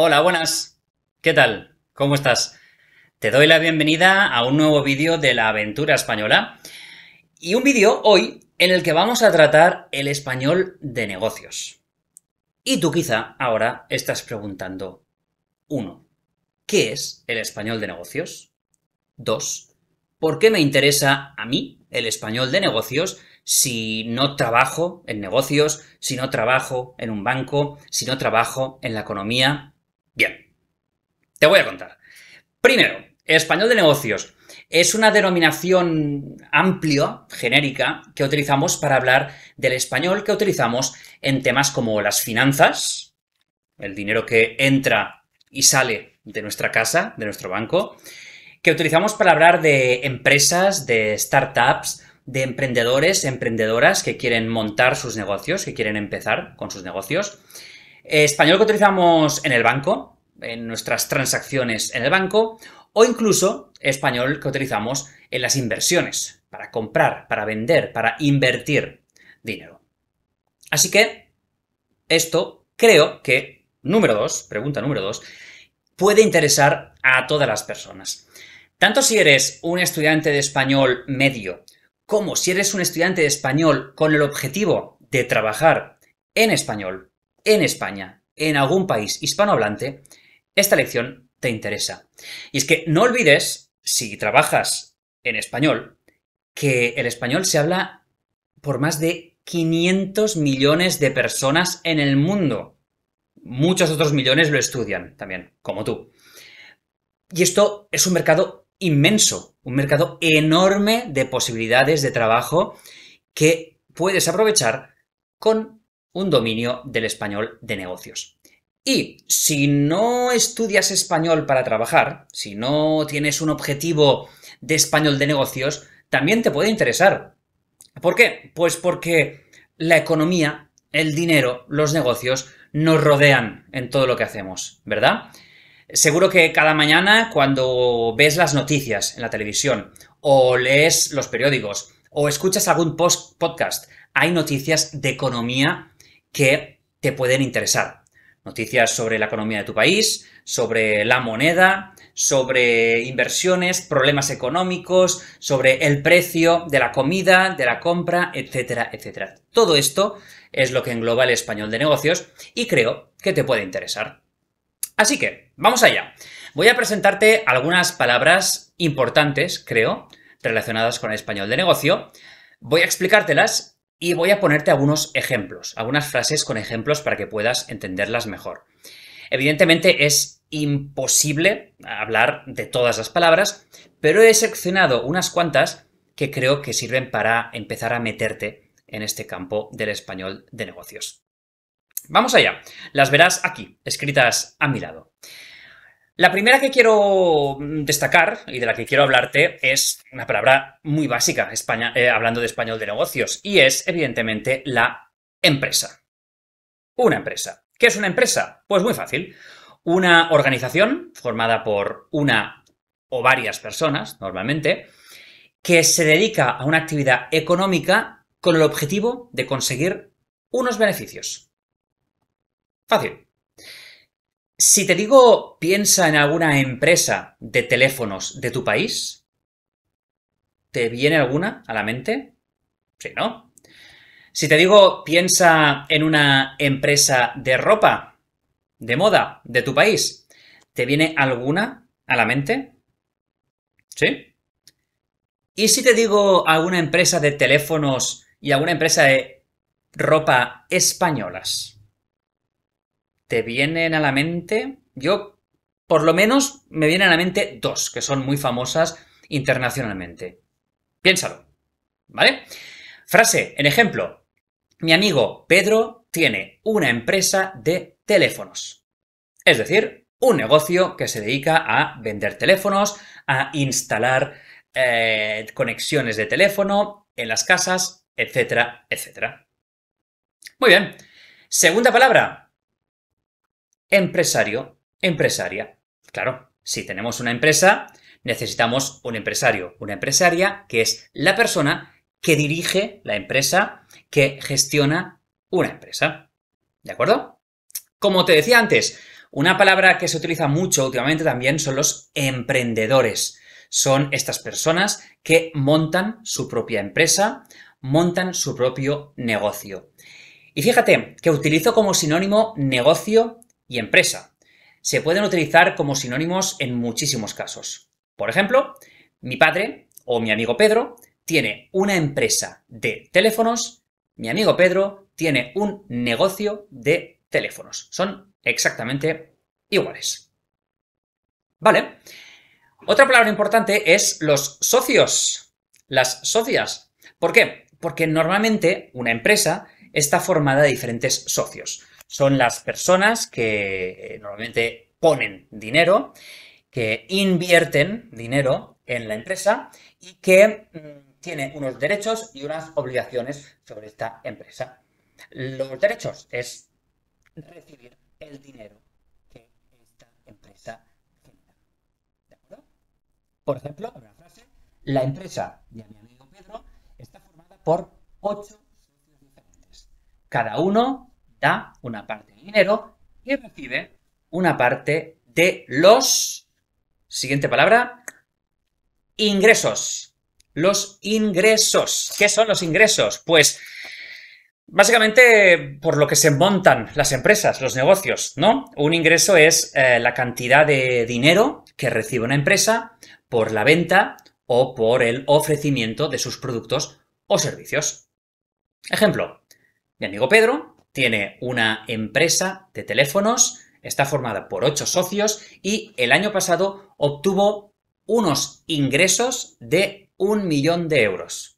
Hola, buenas. ¿Qué tal? ¿Cómo estás? Te doy la bienvenida a un nuevo vídeo de la aventura española y un vídeo hoy en el que vamos a tratar el español de negocios. Y tú quizá ahora estás preguntando, 1. ¿Qué es el español de negocios? 2. ¿Por qué me interesa a mí el español de negocios si no trabajo en negocios, si no trabajo en un banco, si no trabajo en la economía? Bien, te voy a contar. Primero, español de negocios es una denominación amplia, genérica, que utilizamos para hablar del español que utilizamos en temas como las finanzas, el dinero que entra y sale de nuestra casa, de nuestro banco, que utilizamos para hablar de empresas, de startups, de emprendedores, emprendedoras que quieren montar sus negocios, que quieren empezar con sus negocios. Eh, español que utilizamos en el banco, en nuestras transacciones en el banco o incluso español que utilizamos en las inversiones, para comprar, para vender, para invertir dinero. Así que esto creo que, número dos, pregunta número dos, puede interesar a todas las personas. Tanto si eres un estudiante de español medio como si eres un estudiante de español con el objetivo de trabajar en español en España, en algún país hispanohablante, esta lección te interesa. Y es que no olvides, si trabajas en español, que el español se habla por más de 500 millones de personas en el mundo. Muchos otros millones lo estudian también, como tú. Y esto es un mercado inmenso, un mercado enorme de posibilidades de trabajo que puedes aprovechar con un dominio del español de negocios. Y si no estudias español para trabajar, si no tienes un objetivo de español de negocios, también te puede interesar. ¿Por qué? Pues porque la economía, el dinero, los negocios nos rodean en todo lo que hacemos, ¿verdad? Seguro que cada mañana cuando ves las noticias en la televisión o lees los periódicos o escuchas algún podcast, hay noticias de economía que te pueden interesar. Noticias sobre la economía de tu país, sobre la moneda, sobre inversiones, problemas económicos, sobre el precio de la comida, de la compra, etcétera, etcétera. Todo esto es lo que engloba el español de negocios y creo que te puede interesar. Así que, vamos allá. Voy a presentarte algunas palabras importantes, creo, relacionadas con el español de negocio. Voy a explicártelas y voy a ponerte algunos ejemplos, algunas frases con ejemplos para que puedas entenderlas mejor. Evidentemente es imposible hablar de todas las palabras, pero he seleccionado unas cuantas que creo que sirven para empezar a meterte en este campo del español de negocios. Vamos allá, las verás aquí, escritas a mi lado. La primera que quiero destacar y de la que quiero hablarte es una palabra muy básica eh, hablando de español de negocios y es evidentemente la empresa. Una empresa. ¿Qué es una empresa? Pues muy fácil. Una organización formada por una o varias personas, normalmente, que se dedica a una actividad económica con el objetivo de conseguir unos beneficios. Fácil. Si te digo, piensa en alguna empresa de teléfonos de tu país, ¿te viene alguna a la mente? Sí, ¿no? Si te digo, piensa en una empresa de ropa, de moda, de tu país, ¿te viene alguna a la mente? ¿Sí? ¿Y si te digo alguna empresa de teléfonos y alguna empresa de ropa españolas? te vienen a la mente, yo por lo menos me vienen a la mente dos que son muy famosas internacionalmente. Piénsalo, ¿vale? Frase, en ejemplo, mi amigo Pedro tiene una empresa de teléfonos. Es decir, un negocio que se dedica a vender teléfonos, a instalar eh, conexiones de teléfono en las casas, etcétera, etcétera. Muy bien. Segunda palabra, empresario, empresaria. Claro, si tenemos una empresa, necesitamos un empresario, una empresaria, que es la persona que dirige la empresa, que gestiona una empresa. ¿De acuerdo? Como te decía antes, una palabra que se utiliza mucho últimamente también son los emprendedores. Son estas personas que montan su propia empresa, montan su propio negocio. Y fíjate que utilizo como sinónimo negocio y empresa. Se pueden utilizar como sinónimos en muchísimos casos. Por ejemplo, mi padre o mi amigo Pedro tiene una empresa de teléfonos, mi amigo Pedro tiene un negocio de teléfonos. Son exactamente iguales. ¿Vale? Otra palabra importante es los socios, las socias. ¿Por qué? Porque normalmente una empresa está formada de diferentes socios son las personas que eh, normalmente ponen dinero, que invierten dinero en la empresa y que mm, tienen unos derechos y unas obligaciones sobre esta empresa. Los derechos es recibir el dinero que esta empresa genera. ¿De acuerdo? Por ejemplo, la empresa de mi amigo Pedro está formada por ocho socios diferentes. Cada uno da una parte de dinero y recibe una parte de los, siguiente palabra, ingresos. Los ingresos. ¿Qué son los ingresos? Pues básicamente por lo que se montan las empresas, los negocios, ¿no? Un ingreso es eh, la cantidad de dinero que recibe una empresa por la venta o por el ofrecimiento de sus productos o servicios. Ejemplo, mi amigo Pedro tiene una empresa de teléfonos, está formada por ocho socios y el año pasado obtuvo unos ingresos de un millón de euros.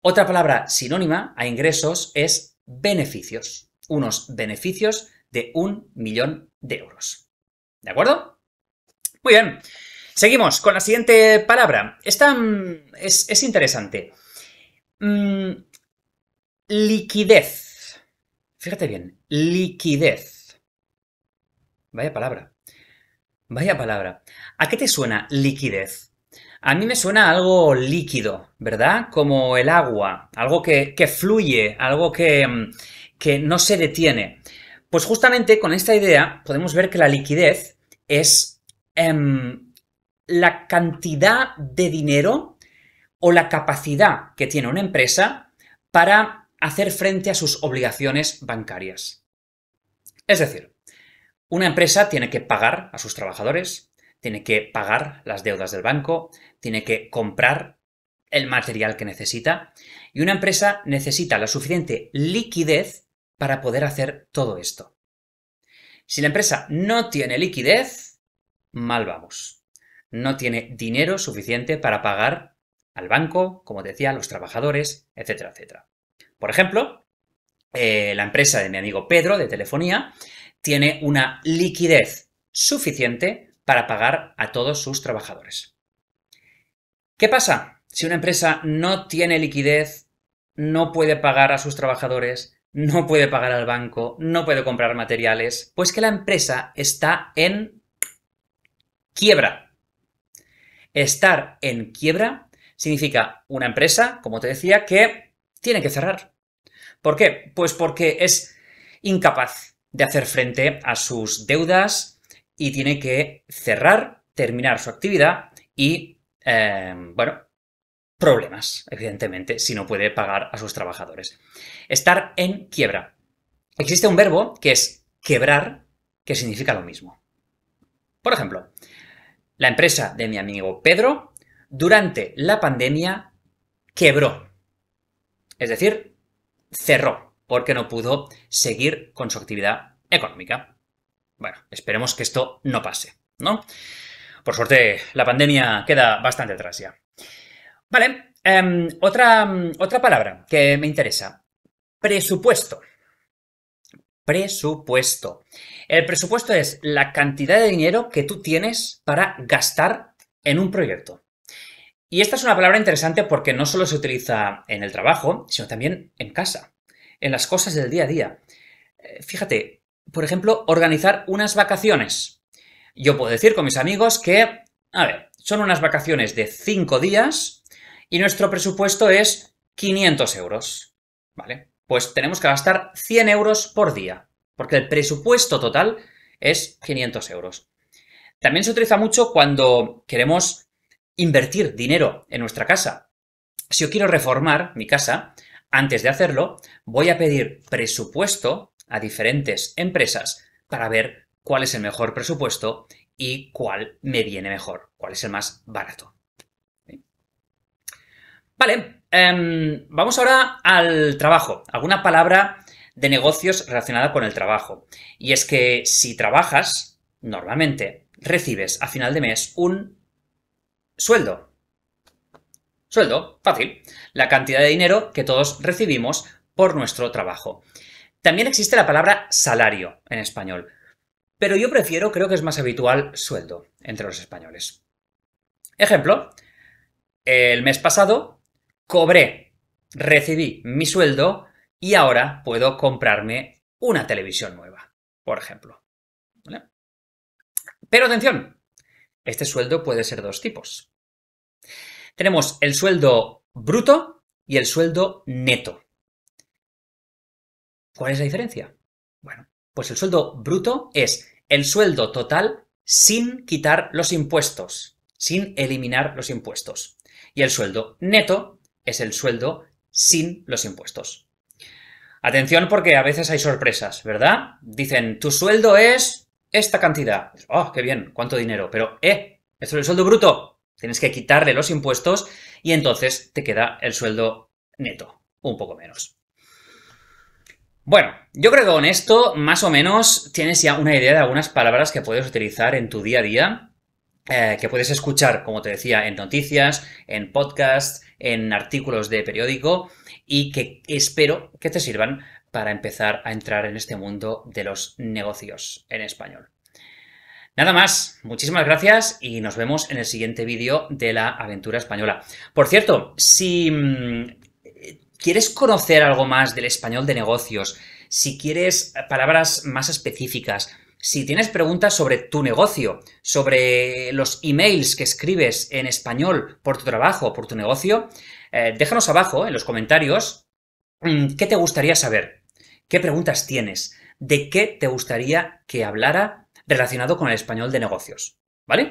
Otra palabra sinónima a ingresos es beneficios, unos beneficios de un millón de euros. ¿De acuerdo? Muy bien. Seguimos con la siguiente palabra. Esta mm, es, interesante. Mm, liquidez. Fíjate bien, liquidez. Vaya palabra. Vaya palabra. ¿A qué te suena liquidez? A mí me suena algo líquido, ¿verdad? Como el agua, algo que, fluye, algo mm, que, no se detiene. Pues justamente con esta idea podemos ver que la liquidez es em, la cantidad de dinero o la capacidad que tiene una empresa para hacer frente a sus obligaciones bancarias. Es decir, una empresa tiene que pagar a sus trabajadores, tiene que pagar las deudas del banco, tiene que comprar el material que necesita y una empresa necesita la suficiente liquidez para poder hacer todo esto. Si la empresa no tiene liquidez, mal vamos. No tiene dinero suficiente para pagar al banco, como decía, a los trabajadores, etcétera, etcétera. Por ejemplo, eh, la empresa de mi amigo Pedro de telefonía tiene una liquidez suficiente para pagar a todos sus trabajadores. ¿Qué pasa? Si una empresa no tiene liquidez, no puede pagar a sus trabajadores, no puede pagar al banco, no puede comprar materiales, pues que la empresa está en quiebra. Estar en quiebra significa una empresa, como te decía, que tiene que cerrar. ¿Por qué? Pues porque es incapaz de hacer frente a sus deudas y tiene que cerrar, terminar su actividad y, eh, bueno, problemas, evidentemente, si no puede pagar a sus trabajadores. Estar en quiebra. Existe un verbo que es quebrar, que significa lo mismo. Por ejemplo, la empresa de mi amigo Pedro, durante la pandemia, quebró. Es decir, cerró porque no pudo seguir con su actividad económica. Bueno, esperemos que esto no pase, ¿no? Por suerte, la pandemia queda bastante atrás ya. Vale, em, otra, otra palabra que me interesa. Presupuesto. Presupuesto. El presupuesto es la cantidad de dinero que tú tienes para gastar en un proyecto. Y esta es una palabra interesante porque no solo se utiliza en el trabajo, sino también en casa, en las cosas del día a día. Eh, fíjate, por ejemplo, organizar unas vacaciones. Yo puedo decir con mis amigos que, a ver, son unas vacaciones de 5 días y nuestro presupuesto es 500 euros. ¿Vale? Pues tenemos que gastar 100 euros por día, porque el presupuesto total es 500 euros. También se utiliza mucho cuando queremos invertir dinero en nuestra casa. Si yo quiero reformar mi casa, antes de hacerlo, voy a pedir presupuesto a diferentes empresas para ver cuál es el mejor presupuesto y cuál me viene mejor, cuál es el más barato. Vale, em, vamos ahora al trabajo. Alguna palabra de negocios relacionada con el trabajo. Y es que si trabajas, normalmente recibes a final de mes un Sueldo. Sueldo, fácil. La cantidad de dinero que todos recibimos por nuestro trabajo. También existe la palabra salario en español, pero yo prefiero, creo que es más habitual, sueldo entre los españoles. Ejemplo, el mes pasado cobré, recibí mi sueldo y ahora puedo comprarme una televisión nueva, por ejemplo. Pero atención, este sueldo puede ser dos tipos. Tenemos el sueldo bruto y el sueldo neto. ¿Cuál es la diferencia? Bueno, pues el sueldo bruto es el sueldo total sin quitar los impuestos, sin eliminar los impuestos. Y el sueldo neto es el sueldo sin los impuestos. Atención porque a veces hay sorpresas, ¿verdad? Dicen, tu sueldo es esta cantidad. Pues, ¡Oh, qué bien! ¿Cuánto dinero? Pero, ¡eh! Esto es el sueldo bruto. Tienes que quitarle los impuestos y entonces te queda el sueldo neto, un poco menos. Bueno, yo creo que con esto, más o menos, tienes ya una idea de algunas palabras que puedes utilizar en tu día a día, eh, que puedes escuchar, como te decía, en noticias, en podcasts, en artículos de periódico, y que espero que te sirvan para empezar a entrar en este mundo de los negocios en español. Nada más, muchísimas gracias y nos vemos en el siguiente vídeo de la aventura española. Por cierto, si mm, quieres conocer algo más del español de negocios, si quieres palabras más específicas, si tienes preguntas sobre tu negocio, sobre los emails que escribes en español por tu trabajo, por tu negocio, eh, déjanos abajo en los comentarios mm, qué te gustaría saber, ¿Qué preguntas tienes? ¿De qué te gustaría que hablara relacionado con el español de negocios? ¿Vale?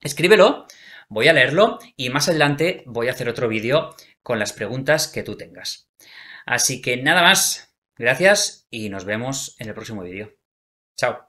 Escríbelo, voy a leerlo y más adelante voy a hacer otro vídeo con las preguntas que tú tengas. Así que nada más, gracias y nos vemos en el próximo vídeo. Chao.